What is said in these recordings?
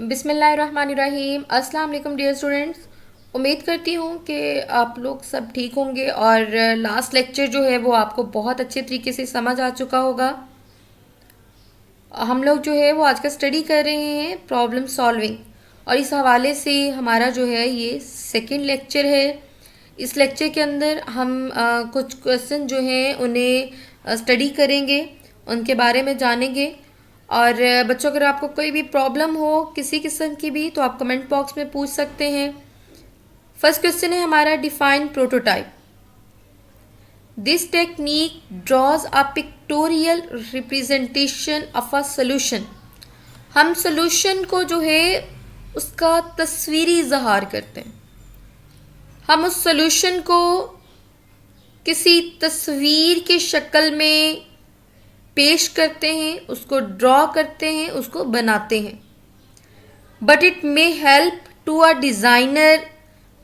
बिसमीम अस्सलाम dear students उम्मीद करती हूँ कि आप लोग सब ठीक होंगे और लास्ट लेक्चर जो है वो आपको बहुत अच्छे तरीके से समझ आ चुका होगा हम लोग जो है वो आज का स्टडी कर रहे हैं प्रॉब्लम सॉल्विंग और इस हवाले से हमारा जो है ये सेकंड लेक्चर है इस लेक्चर के अंदर हम आ, कुछ क्वेश्चन जो हैं उन्हें स्टडी करेंगे उनके बारे में जानेंगे और बच्चों अगर आपको कोई भी प्रॉब्लम हो किसी किस्म की भी तो आप कमेंट बॉक्स में पूछ सकते हैं फर्स्ट क्वेश्चन है हमारा define prototype this technique draws a pictorial representation of a solution हम सोल्यूशन को जो है उसका तस्वीरी इजहार करते हैं हम उस सोल्यूशन को किसी तस्वीर के शक्ल में पेश करते हैं उसको ड्रॉ करते हैं उसको बनाते हैं but it may help to a designer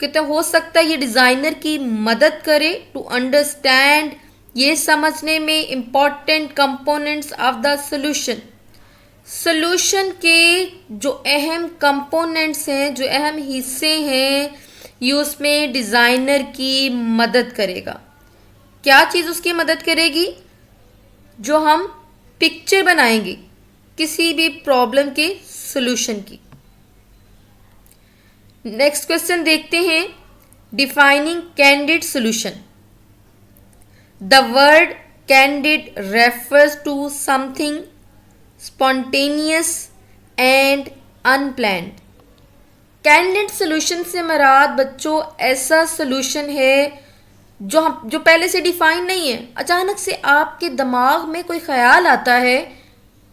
कहते हो सकता है ये डिज़ाइनर की मदद करे टू अंडरस्टैंड ये समझने में important components of the solution solution के जो अहम कंपोनेंट्स हैं जो अहम हिस्से हैं ये उसमें डिज़ाइनर की मदद करेगा क्या चीज़ उसकी मदद करेगी जो हम पिक्चर बनाएंगे किसी भी प्रॉब्लम के सॉल्यूशन की नेक्स्ट क्वेश्चन देखते हैं defining candid solution the word candid refers to something spontaneous and unplanned candid solution से मराद बच्चों ऐसा सॉल्यूशन है जो हम जो पहले से डिफाइन नहीं है अचानक से आपके दिमाग में कोई ख्याल आता है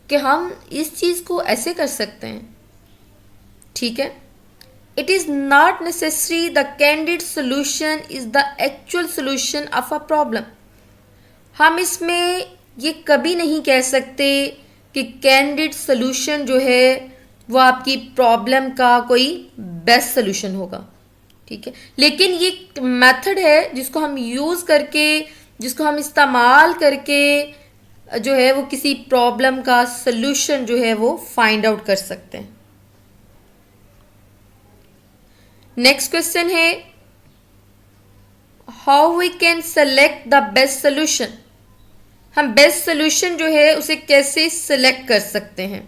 कि हम इस चीज़ को ऐसे कर सकते हैं ठीक है it is not necessary the candid solution is the actual solution of a problem हम इसमें ये कभी नहीं कह सकते कि कैंडिड सोल्यूशन जो है वो आपकी प्रॉब्लम का कोई बेस्ट सोल्यूशन होगा ठीक है लेकिन ये मेथड है जिसको हम यूज़ करके जिसको हम इस्तेमाल करके जो है वो किसी प्रॉब्लम का सोल्यूशन जो है वो फाइंड आउट कर सकते हैं नेक्स्ट क्वेश्चन है how we can select the best solution हम बेस्ट सोल्यूशन जो है उसे कैसे सेलेक्ट कर सकते हैं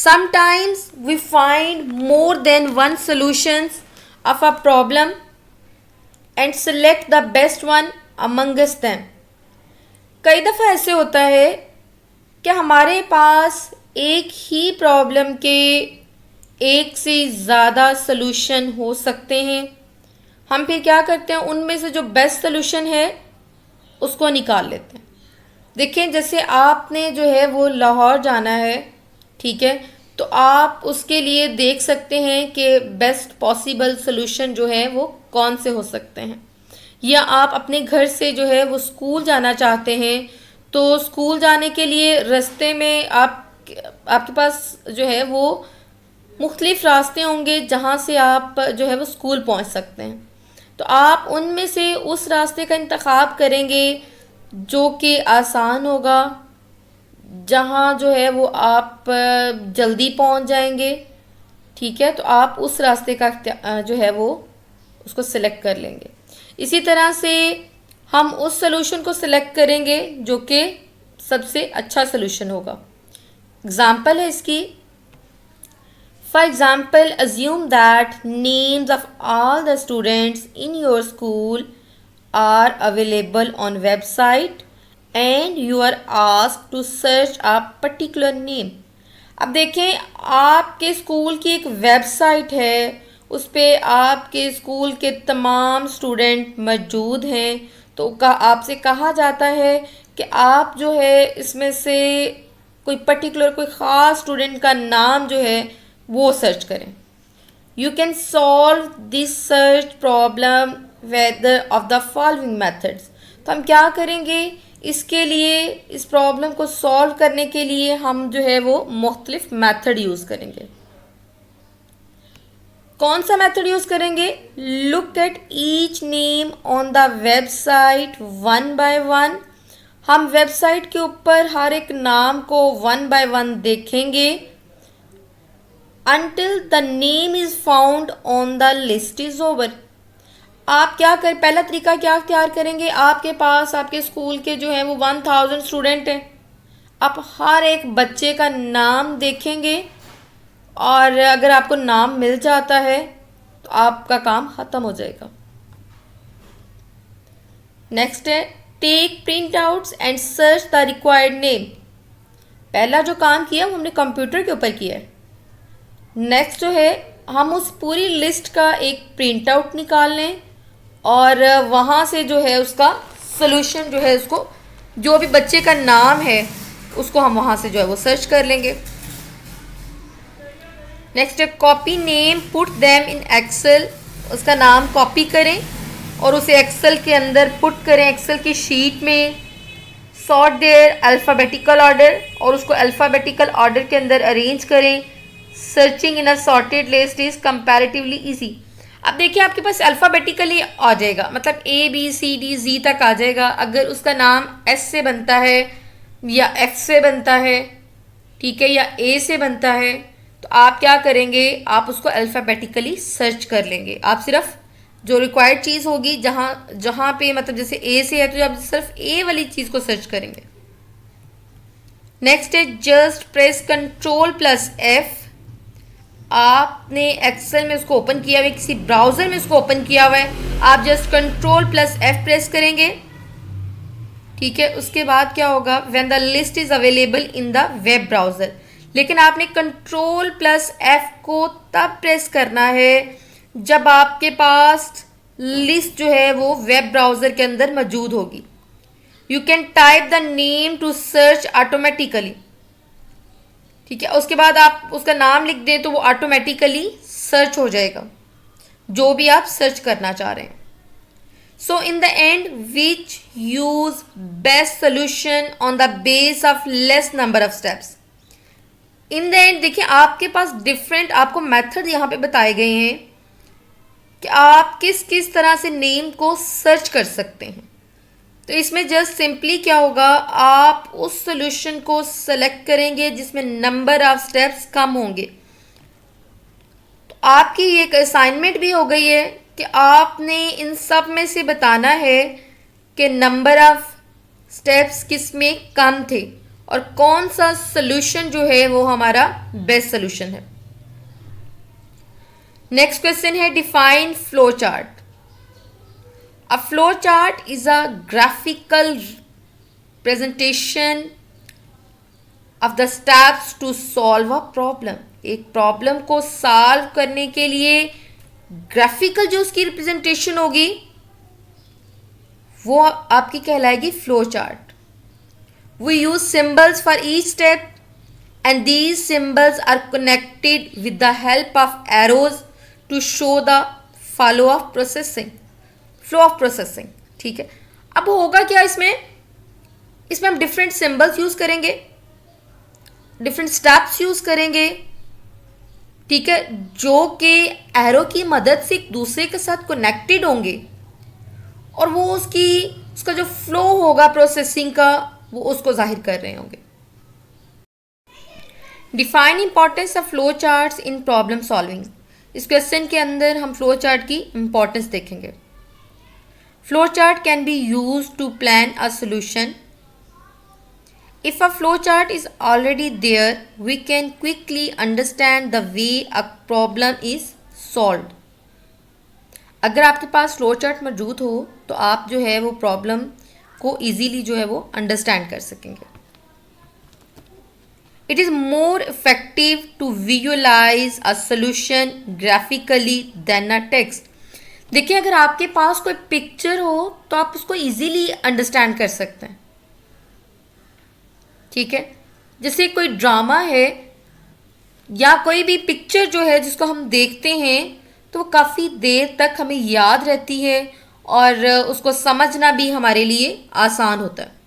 sometimes we find more than one solutions of a problem and select the best one amongst them कई दफ़ा ऐसे होता है कि हमारे पास एक ही प्रॉब्लम के एक से ज़्यादा सलूशन हो सकते हैं हम फिर क्या करते हैं उनमें से जो बेस्ट सलूशन है उसको निकाल लेते हैं देखें जैसे आपने जो है वो लाहौर जाना है ठीक है तो आप उसके लिए देख सकते हैं कि बेस्ट पॉसिबल सोल्यूशन जो है वो कौन से हो सकते हैं या आप अपने घर से जो है वो स्कूल जाना चाहते हैं तो स्कूल जाने के लिए रास्ते में आप आपके पास जो है वो मुख्तलिफ़ रास्ते होंगे जहाँ से आप जो है वो स्कूल पहुँच सकते हैं तो आप उनमें से उस रास्ते का इंतखब करेंगे जो कि आसान होगा जहाँ जो है वो आप जल्दी पहुँच जाएंगे ठीक है तो आप उस रास्ते का जो है वो उसको सिलेक्ट कर लेंगे इसी तरह से हम उस सोल्यूशन को सिलेक्ट करेंगे जो कि सबसे अच्छा सोल्यूशन होगा एग्ज़ाम्पल है इसकी for example assume that names of all the students in your school are available on website and you are ask to search a particular name अब देखें आपके स्कूल की एक वेबसाइट है उस पर आपके स्कूल के तमाम स्टूडेंट मौजूद हैं तो आपसे कहा जाता है कि आप जो है इसमें से कोई पर्टिकुलर कोई ख़ास स्टूडेंट का नाम जो है वो सर्च करें you can solve this search problem whether of the following methods तो हम क्या करेंगे इसके लिए इस प्रॉब्लम को सॉल्व करने के लिए हम जो है वो मुख्तलिफ मेथड यूज़ करेंगे कौन सा मेथड यूज़ करेंगे look at each name on the website one by one हम वेबसाइट के ऊपर हर एक नाम को वन बाय वन देखेंगे until the name is found on the list is over आप क्या कर पहला तरीका क्या अख्तियार करेंगे आपके पास आपके स्कूल के जो हैं वो वन थाउजेंड स्टूडेंट हैं आप हर एक बच्चे का नाम देखेंगे और अगर आपको नाम मिल जाता है तो आपका काम ख़त्म हो जाएगा नेक्स्ट है take print outs and search the required name पहला जो काम किया वो हमने कंप्यूटर के ऊपर किया है नेक्स्ट जो है हम उस पूरी लिस्ट का एक प्रिंट आउट निकाल लें और वहाँ से जो है उसका सोल्यूशन जो है उसको जो भी बच्चे का नाम है उसको हम वहाँ से जो है वो सर्च कर लेंगे नेक्स्ट है copy name put them in Excel उसका नाम कॉपी करें और उसे एक्सेल के अंदर पुट करें एक्सेल की शीट में सॉर्ट देयर अल्फ़ाबेटिकल ऑर्डर और उसको अल्फ़ाबेटिकल ऑर्डर के अंदर अरेंज करें searching in a sorted list is comparatively easy अब देखिए आपके पास अल्फ़ाबेटिकली आ जाएगा मतलब A B C D G तक आ जाएगा अगर उसका नाम एस से बनता है या एक्स से बनता है ठीक है या ए से बनता है तो आप क्या करेंगे आप उसको अल्फ़ाबेटिकली सर्च कर लेंगे आप सिर्फ जो रिक्वायर्ड चीज़ होगी जहाँ जहाँ पे मतलब जैसे ए से है तो आप सिर्फ ए वाली चीज़ को सर्च करेंगे नेक्स्ट है just press control plus F आपने एक्सेल में उसको ओपन किया हुआ है किसी ब्राउज़र में उसको ओपन किया हुआ है आप just control plus F press करेंगे ठीक है उसके बाद क्या होगा when the list is available in the web browser लेकिन आपने कंट्रोल प्लस एफ को तब प्रेस करना है जब आपके पास लिस्ट जो है वो वेब ब्राउज़र के अंदर मौजूद होगी you can type the name to search automatically ठीक है उसके बाद आप उसका नाम लिख दें तो वो ऑटोमेटिकली सर्च हो जाएगा जो भी आप सर्च करना चाह रहे हैं so in the end which use best solution on the base of less number of steps in the end देखिए आपके पास डिफरेंट आपको मेथड यहां पे बताए गए हैं कि आप किस किस तरह से नेम को सर्च कर सकते हैं तो इसमें जस्ट सिंपली क्या होगा आप उस सोल्यूशन को सेलेक्ट करेंगे जिसमें नंबर ऑफ स्टेप्स कम होंगे तो आपकी एक असाइनमेंट भी हो गई है कि आपने इन सब में से बताना है कि नंबर ऑफ स्टेप्स किस में कम थे और कौन सा सोल्यूशन जो है वो हमारा बेस्ट सोल्यूशन है नेक्स्ट क्वेश्चन है define flow chart A flowchart is a graphical presentation of the steps to solve a problem. एक प्रॉब्लम को सॉल्व करने के लिए ग्राफिकल जो उसकी रिप्रेजेंटेशन होगी वो आपकी कहलाएगी flow chart we use symbols for each step and these symbols are connected with the help of arrows to show the follow of processing flow of processing ठीक है अब होगा क्या इसमें इसमें हम डिफरेंट सिंबल्स यूज करेंगे डिफरेंट स्टेप्स यूज करेंगे ठीक है जो कि एरो की मदद से एक दूसरे के साथ कनेक्टेड होंगे और वो उसकी उसका जो फ्लो होगा प्रोसेसिंग का वो उसको जाहिर कर रहे होंगे define importance of flow chart in problem solving इस क्वेश्चन के अंदर हम फ्लो चार्ट की इंपॉर्टेंस देखेंगे Flowchart can be used to plan a solution. If a flowchart is already there, we can quickly understand the way a problem is solved. अगर आपके पास flowchart मौजूद हो तो आप जो है वो प्रॉब्लम को इजीली जो है वो अंडरस्टैंड कर सकेंगे it is more effective to visualize a solution graphically than a text देखिए अगर आपके पास कोई पिक्चर हो तो आप उसको इजीली अंडरस्टैंड कर सकते हैं ठीक है जैसे कोई ड्रामा है या कोई भी पिक्चर जो है जिसको हम देखते हैं तो वो काफ़ी देर तक हमें याद रहती है और उसको समझना भी हमारे लिए आसान होता है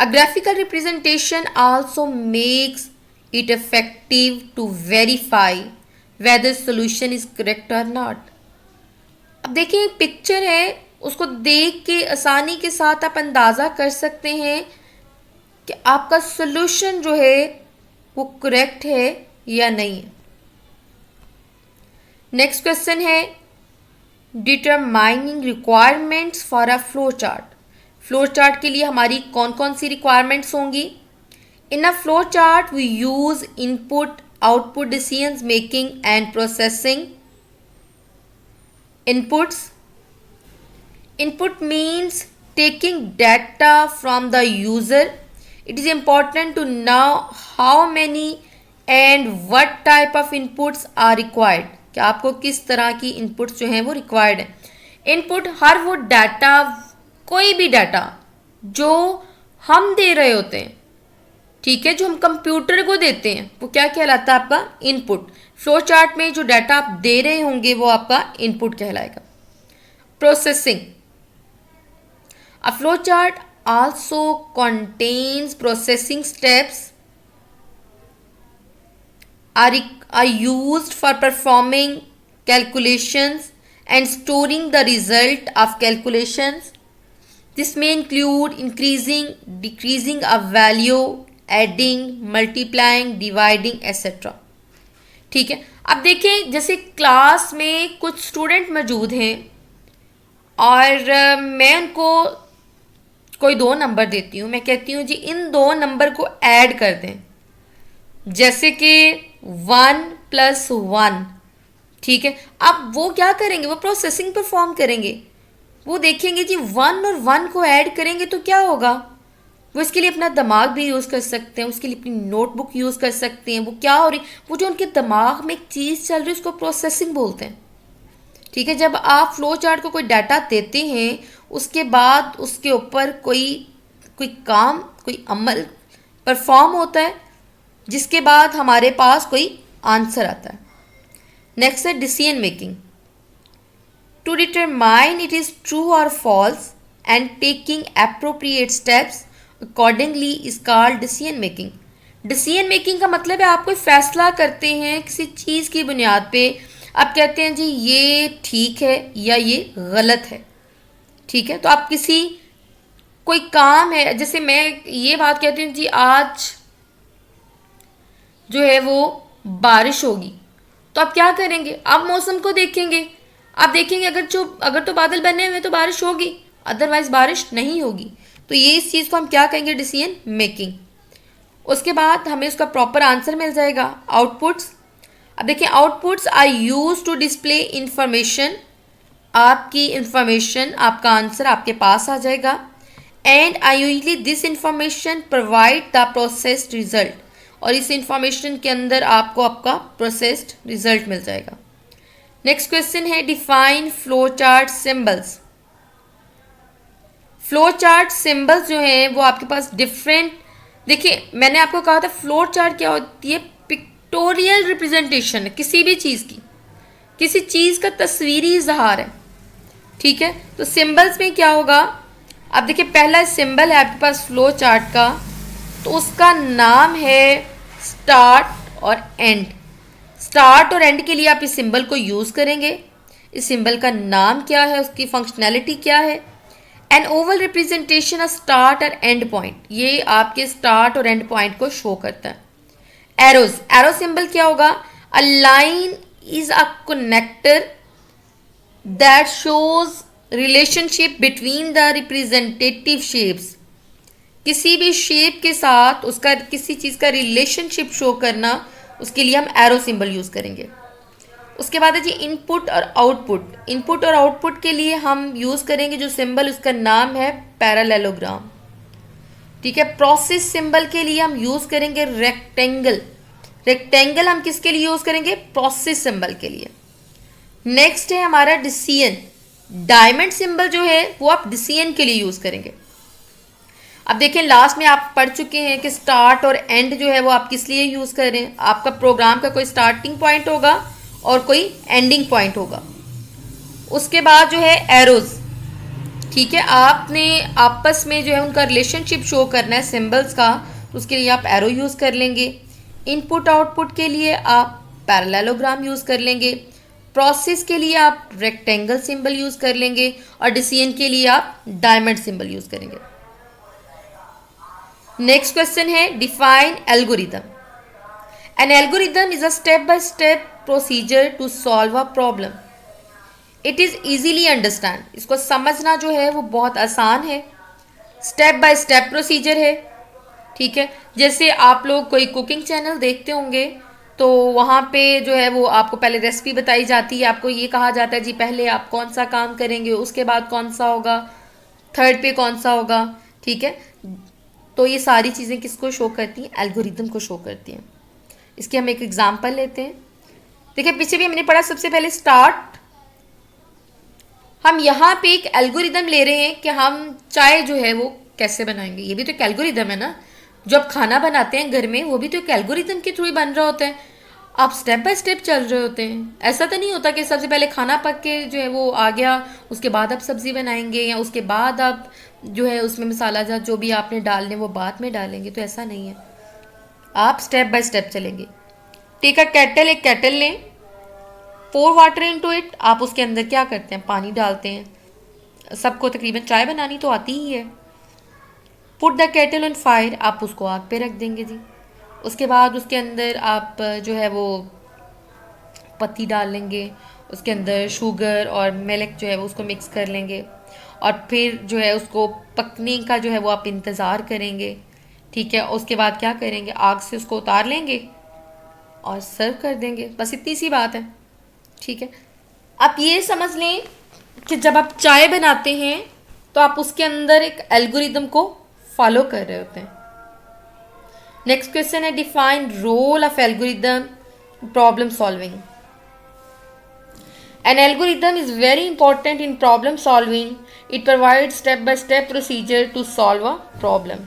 a graphical representation also makes it effective to verify whether solution is correct और नॉट अब देखिए एक पिक्चर है उसको देख के आसानी के साथ आप अंदाज़ा कर सकते हैं कि आपका सोल्यूशन जो है वो करेक्ट है या नहीं है नेक्स्ट क्वेश्चन है determining requirements for a flow chart flow chart के लिए हमारी कौन कौन सी रिक्वायरमेंट्स होंगी in a flow chart we use input output decisions making and processing inputs input means taking data from the user it is important to know how many and what type of inputs are required कि aapko kis tarah ki inputs jo hain wo required है input har wo data koi bhi data jo hum de rahe hote hain ठीक है जो हम computer को देते हैं वो क्या कहलाता है आपका इनपुट फ्लो चार्ट में जो डाटा आप दे रहे होंगे वो आपका इनपुट कहलाएगा processing a flow chart also contains processing steps are are use for performing calculation and storing the result of calculations this में include increasing decreasing a value adding multiplying dividing etcetera ठीक है अब देखें जैसे class में कुछ student मौजूद हैं और मैं उनको कोई दो नंबर देती हूँ मैं कहती हूँ जी इन दो नंबर को ऐड कर दें जैसे कि वन प्लस वन ठीक है अब वो क्या करेंगे वो प्रोसेसिंग परफॉर्म करेंगे वो देखेंगे जी वन और वन को ऐड करेंगे तो क्या होगा वो इसके लिए अपना दिमाग भी यूज़ कर सकते हैं उसके लिए अपनी नोटबुक यूज़ कर सकते हैं वो क्या हो रही वो जो उनके दिमाग में एक चीज़ चल रही है उसको प्रोसेसिंग बोलते हैं ठीक है जब आप फ्लो चार्ट को कोई डाटा देते हैं उसके बाद उसके ऊपर कोई कोई काम कोई अमल परफॉर्म होता है जिसके बाद हमारे पास कोई आंसर आता है नेक्स्ट है decision making to determine it is true और false and taking appropriate steps accordingly is called decision making decision making का मतलब है आप कोई फैसला करते हैं किसी चीज़ की बुनियाद पे आप कहते हैं जी ये ठीक है या ये गलत है ठीक है तो आप किसी कोई काम है जैसे मैं ये बात कहती हूँ जी आज जो है वो बारिश होगी तो आप क्या करेंगे आप मौसम को देखेंगे आप देखेंगे अगर जो अगर तो बादल बने हुए तो बारिश होगी अदरवाइज़ बारिश नहीं होगी तो ये इस चीज़ को हम क्या कहेंगे डिसीजन मेकिंग उसके बाद हमें उसका प्रॉपर आंसर मिल जाएगा आउटपुट्स अब देखिए outputs are use to display information आपकी इन्फॉर्मेशन आपका आंसर आपके पास आ जाएगा and I usually this information provide the processed result और इस इंफॉर्मेशन के अंदर आपको आपका प्रोसेस्ड रिजल्ट मिल जाएगा नेक्स्ट क्वेश्चन है define flow chart symbols flow chart symbols जो हैं वो आपके पास डिफरेंट देखिए मैंने आपको कहा था फ़्लो चार्ट क्या होती है पिक्टोरियल रिप्रेजेंटेशन किसी भी चीज़ की किसी चीज़ का तस्वीरी इजहार है ठीक है तो सिंबल्स में क्या होगा अब देखिए पहला सिंबल है आपके पास फ्लो चार्ट का तो उसका नाम है स्टार्ट और एंड स्टार्ट और एंड के लिए आप इस सिंबल को यूज़ करेंगे इस सिंबल का नाम क्या है उसकी फंक्शनैलिटी क्या है an oval representation of start और एंड पॉइंट ये आपके स्टार्ट और एंड पॉइंट को शो करता है एरोज एरो सिंबल क्या होगा a line is a connector that shows relationship between the representative shapes किसी भी शेप के साथ उसका किसी चीज़ का रिलेशनशिप शो करना उसके लिए हम एरो सिंबल यूज़ करेंगे उसके बाद है जी इनपुट और आउटपुट इनपुट और आउटपुट के लिए हम यूज़ करेंगे जो सिंबल उसका नाम है पैरालेलोग्राम ठीक है प्रोसेस सिंबल के लिए हम यूज़ करेंगे रेक्टेंगल रेक्टेंगल हम किसके लिए यूज़ करेंगे प्रोसेस सिंबल के लिए नेक्स्ट है हमारा डिसीजन डायमंड सिंबल जो है वो आप डिसीजन के लिए यूज़ करेंगे अब देखें लास्ट में आप पढ़ चुके हैं कि स्टार्ट और एंड जो है वो आप किस लिए यूज़ कर रहे हैं आपका प्रोग्राम का कोई स्टार्टिंग पॉइंट होगा और कोई एंडिंग पॉइंट होगा उसके बाद जो है एरोज़ ठीक है आपने आपस में जो है उनका रिलेशनशिप शो करना है सिंबल्स का तो उसके लिए आप एरो यूज़ कर लेंगे इनपुट आउटपुट के लिए आप पैरालेलोग्राम यूज़ कर लेंगे प्रोसेस के लिए आप रेक्टेंगल सिंबल यूज़ कर लेंगे और डिसीजन के लिए आप डायमंड सिंबल यूज़ करेंगे नेक्स्ट क्वेश्चन है define algorithm An algorithm is a step-by-step procedure procedure to solve a problem. It is easily understand. इसको समझना जो है वो बहुत आसान है स्टेप बाय स्टेप प्रोसीजर है ठीक है जैसे आप लोग कोई कुकिंग चैनल देखते होंगे तो वहाँ पे जो है वो आपको पहले रेसिपी बताई जाती है आपको ये कहा जाता है जी पहले आप कौन सा काम करेंगे उसके बाद कौन सा होगा थर्ड पे कौन सा होगा ठीक है तो ये सारी चीज़ें किसको शो करती हैं एल्गोरिदम को शो करती हैं इसकी हम एक एग्जाम्पल लेते हैं देखिए पीछे भी हमने पढ़ा सबसे पहले स्टार्ट हम यहाँ पे एक एल्गोरिदम ले रहे हैं कि हम चाय जो है वो कैसे बनाएंगे ये भी तो एक एल्गोरिदम है ना जो आप खाना बनाते हैं घर में वो भी तो एक एल्गोरिदम के थ्रू ही बन रहा होता है आप स्टेप बाय स्टेप चल रहे होते हैं ऐसा तो नहीं होता कि सबसे पहले खाना पक के जो है वो आ गया उसके बाद आप सब्ज़ी बनाएंगे या उसके बाद आप जो है उसमें मसाला जो भी आपने डालने वो बाद में डालेंगे तो ऐसा नहीं है आप स्टेप बाय स्टेप चलेंगे टेक अ कैटल एक कैटल लें pour water into it आप उसके अंदर क्या करते हैं पानी डालते हैं सबको तकरीबन चाय बनानी तो आती ही है put the kettle on fire आप उसको आग पे रख देंगे जी उसके बाद उसके अंदर आप जो है वो पत्ती डाल लेंगे उसके अंदर शुगर और मिल्क जो है वो उसको मिक्स कर लेंगे और फिर जो है उसको पकने का जो है वो आप इंतज़ार करेंगे ठीक है उसके बाद क्या करेंगे आग से उसको उतार लेंगे और सर्व कर देंगे बस इतनी सी बात है ठीक है आप ये समझ लें कि जब आप चाय बनाते हैं तो आप उसके अंदर एक एल्गोरिदम को फॉलो कर रहे होते हैं नेक्स्ट क्वेश्चन है define role of algorithm problem solving an algorithm is very important in problem solving it provide step by step procedure to solve a problem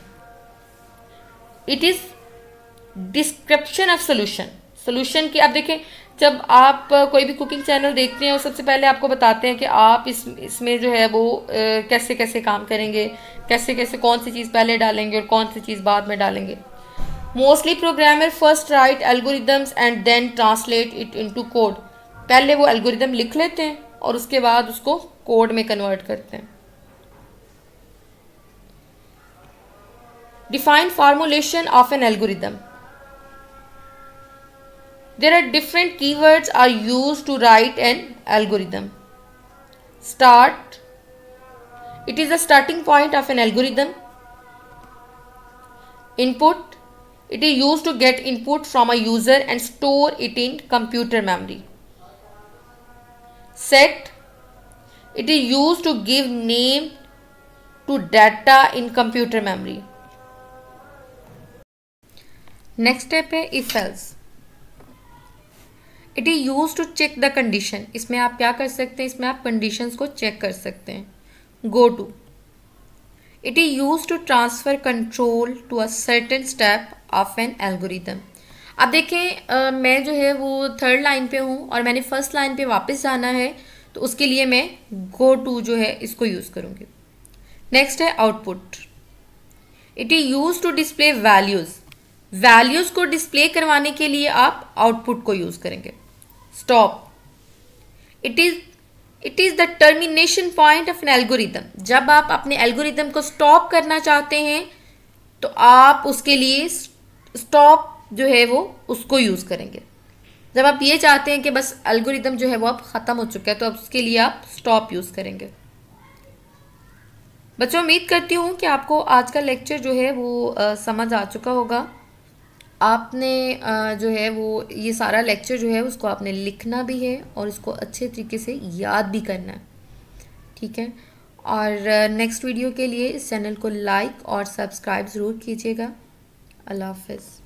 it is description of solution solution की आप देखें जब आप कोई भी cooking channel देखते हैं और सबसे पहले आपको बताते हैं कि आप इस इसमें जो है वो कैसे कैसे काम करेंगे कैसे कैसे कौन सी चीज़ पहले डालेंगे और कौन सी चीज़ बाद में डालेंगे mostly programmer first write algorithms and then translate it into code पहले वो एल्गोरिदम लिख लेते हैं और उसके बाद उसको कोड में कन्वर्ट करते हैं Define formulation of an algorithm. There are different keywords are used to write an algorithm. Start. It is the starting point of an algorithm. Input. It is used to get input from a user and store it in computer memory. Set. It is used to give name to data in computer memory. Next step है if else it is use to check the condition इसमें आप क्या कर सकते हैं इसमें आप conditions को चेक कर सकते हैं go to it is use to transfer control to a certain step of an algorithm अब देखें आ, मैं जो है वो थर्ड लाइन पे हूँ और मैंने फर्स्ट लाइन पे वापस जाना है तो उसके लिए मैं गो टू जो है इसको यूज़ करूँगी नेक्स्ट है output it is use to display values values को डिस्प्ले करवाने के लिए आप आउटपुट को यूज़ करेंगे stop it is it is the termination point of an algorithm जब आप अपने एल्गोरिदम को स्टॉप करना चाहते हैं तो आप उसके लिए स्टॉप जो है वो उसको यूज़ करेंगे जब आप ये चाहते हैं कि बस एल्गोरिदम जो है वो अब ख़त्म हो चुका है तो अब उसके लिए आप स्टॉप यूज़ करेंगे बच्चों उम्मीद करती हूँ कि आपको आज का लेक्चर जो है वो आ, समझ आ चुका होगा आपने जो है वो ये सारा लेक्चर जो है उसको आपने लिखना भी है और उसको अच्छे तरीके से याद भी करना है ठीक है और नेक्स्ट वीडियो के लिए इस चैनल को लाइक और सब्सक्राइब ज़रूर कीजिएगा अल्लाह हाफिज़